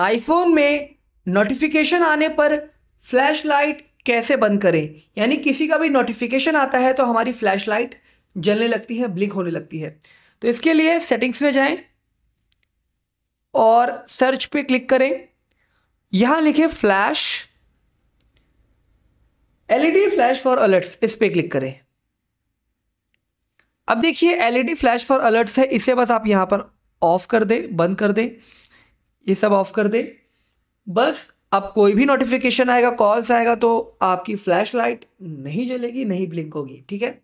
iPhone में notification आने पर फ्लैश लाइट कैसे बंद करें यानी किसी का भी नोटिफिकेशन आता है तो हमारी फ्लैश लाइट जलने लगती है ब्लिंक होने लगती है तो इसके लिए सेटिंग्स में जाएं और सर्च पे क्लिक करें यहां लिखे flash LED flash for alerts इस पर क्लिक करें अब देखिए एलईडी फ्लैश फॉर अलर्ट्स है इसे बस आप यहां पर ऑफ कर दें बंद कर दें ये सब ऑफ कर दे बस अब कोई भी नोटिफिकेशन आएगा कॉल्स आएगा तो आपकी फ्लैश लाइट नहीं जलेगी नहीं ब्लिंक होगी ठीक है